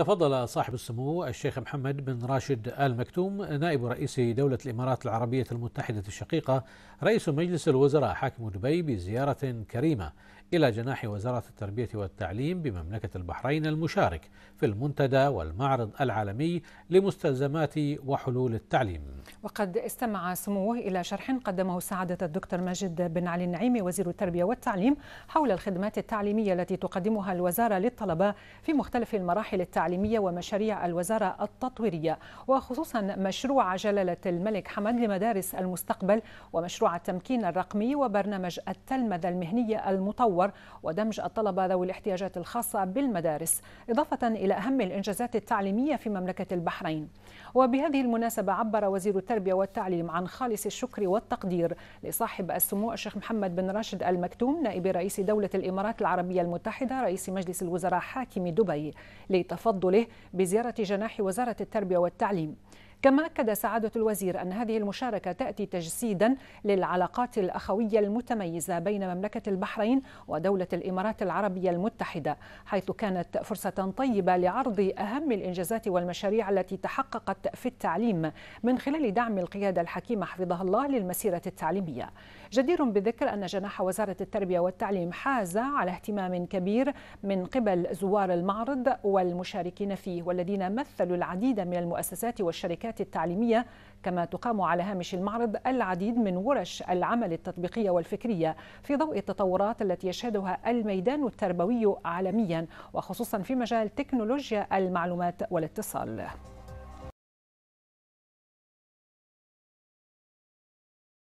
تفضل صاحب السمو الشيخ محمد بن راشد آل مكتوم نائب رئيس دولة الإمارات العربية المتحدة الشقيقة رئيس مجلس الوزراء حاكم دبي بزيارة كريمة إلى جناح وزارة التربية والتعليم بمملكة البحرين المشارك في المنتدى والمعرض العالمي لمستلزمات وحلول التعليم وقد استمع سموه إلى شرح قدمه سعادة الدكتور ماجد بن علي النعيمي وزير التربية والتعليم حول الخدمات التعليمية التي تقدمها الوزارة للطلبة في مختلف المراحل التعليمية ومشاريع الوزارة التطويرية وخصوصا مشروع جلالة الملك حمد لمدارس المستقبل ومشروع التمكين الرقمي وبرنامج التلمذة المهنية المطورة المطور ودمج الطلبة ذوي الاحتياجات الخاصة بالمدارس إضافة إلى أهم الإنجازات التعليمية في مملكة البحرين وبهذه المناسبة عبر وزير التربية والتعليم عن خالص الشكر والتقدير لصاحب السمو الشيخ محمد بن راشد المكتوم نائب رئيس دولة الإمارات العربية المتحدة رئيس مجلس الوزراء حاكم دبي لتفضله بزيارة جناح وزارة التربية والتعليم كما أكد سعادة الوزير أن هذه المشاركة تأتي تجسيدا للعلاقات الأخوية المتميزة بين مملكة البحرين ودولة الإمارات العربية المتحدة حيث كانت فرصة طيبة لعرض أهم الإنجازات والمشاريع التي تحققت في التعليم من خلال دعم القيادة الحكيمة حفظها الله للمسيرة التعليمية جدير بالذكر أن جناح وزارة التربية والتعليم حاز على اهتمام كبير من قبل زوار المعرض والمشاركين فيه والذين مثلوا العديد من المؤسسات والشركات الشركات التعليمية كما تقام على هامش المعرض العديد من ورش العمل التطبيقية والفكرية في ضوء التطورات التي يشهدها الميدان التربوي عالميا وخصوصا في مجال تكنولوجيا المعلومات والاتصال